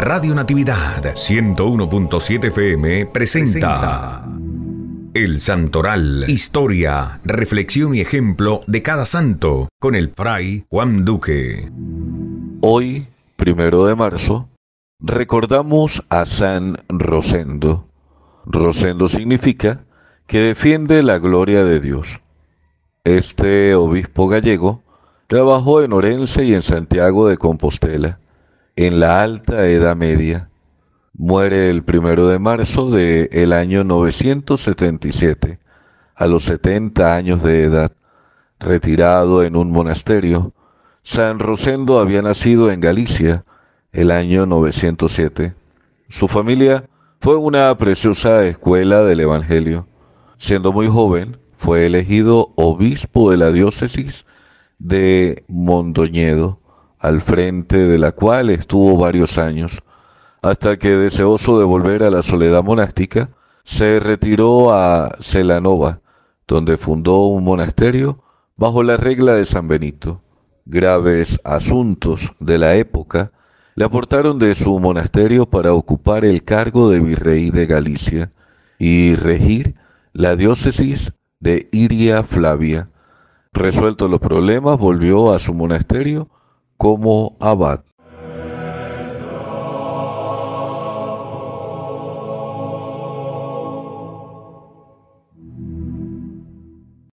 Radio Natividad 101.7 FM presenta El Santoral, historia, reflexión y ejemplo de cada santo con el fray Juan Duque. Hoy, primero de marzo, recordamos a San Rosendo. Rosendo significa que defiende la gloria de Dios. Este obispo gallego trabajó en Orense y en Santiago de Compostela en la alta Edad Media. Muere el primero de marzo del de año 977, a los 70 años de edad, retirado en un monasterio. San Rosendo había nacido en Galicia el año 907. Su familia fue una preciosa escuela del Evangelio. Siendo muy joven, fue elegido obispo de la diócesis de Mondoñedo al frente de la cual estuvo varios años, hasta que deseoso de volver a la soledad monástica, se retiró a Celanova, donde fundó un monasterio bajo la regla de San Benito. Graves asuntos de la época le aportaron de su monasterio para ocupar el cargo de virrey de Galicia y regir la diócesis de Iria Flavia. Resueltos los problemas, volvió a su monasterio como abad.